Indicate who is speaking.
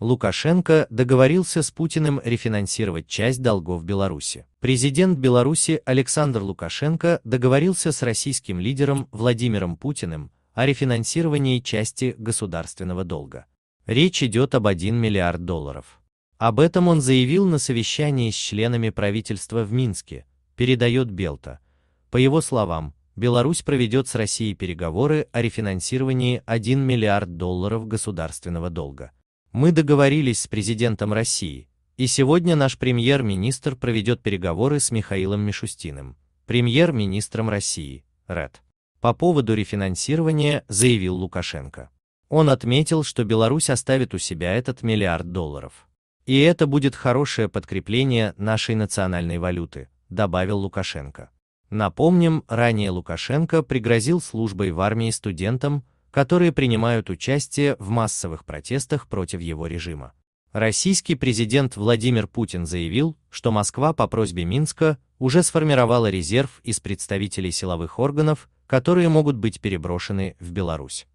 Speaker 1: Лукашенко договорился с Путиным рефинансировать часть долгов Беларуси. Президент Беларуси Александр Лукашенко договорился с российским лидером Владимиром Путиным о рефинансировании части государственного долга. Речь идет об 1 миллиард долларов. Об этом он заявил на совещании с членами правительства в Минске, передает Белта. По его словам, Беларусь проведет с Россией переговоры о рефинансировании 1 миллиард долларов государственного долга. Мы договорились с президентом России, и сегодня наш премьер-министр проведет переговоры с Михаилом Мишустиным, премьер-министром России, РЭД. По поводу рефинансирования заявил Лукашенко. Он отметил, что Беларусь оставит у себя этот миллиард долларов. И это будет хорошее подкрепление нашей национальной валюты, добавил Лукашенко. Напомним, ранее Лукашенко пригрозил службой в армии студентам, которые принимают участие в массовых протестах против его режима. Российский президент Владимир Путин заявил, что Москва по просьбе Минска уже сформировала резерв из представителей силовых органов, которые могут быть переброшены в Беларусь.